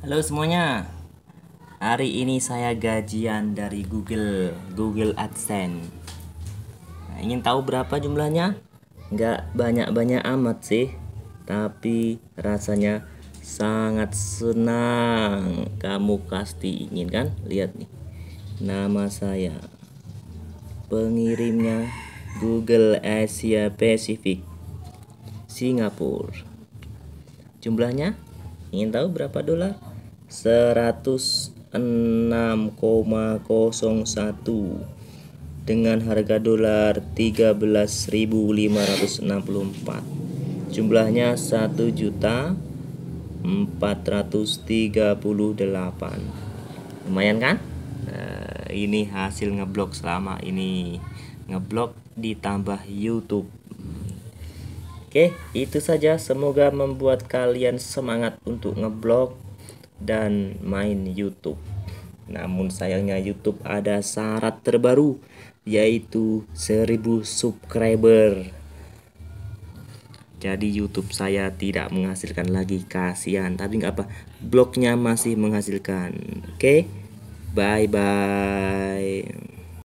Halo semuanya. Hari ini saya gajian dari Google, Google AdSense. Nah, ingin tahu berapa jumlahnya? Nggak banyak-banyak amat sih, tapi rasanya sangat senang. Kamu pasti ingin kan? Lihat nih. Nama saya pengirimnya Google Asia Pacific Singapura. Jumlahnya? Ingin tahu berapa dolar? 106,01 dengan harga dolar 13.564. Jumlahnya 1 juta 438. Lumayan kan? Nah, ini hasil ngeblok selama ini. Ngeblok ditambah YouTube. Oke, itu saja. Semoga membuat kalian semangat untuk ngeblok dan main YouTube. Namun sayangnya YouTube ada syarat terbaru yaitu 1000 subscriber. Jadi YouTube saya tidak menghasilkan lagi kasihan, tapi nggak apa, blognya masih menghasilkan. Oke. Okay? Bye bye.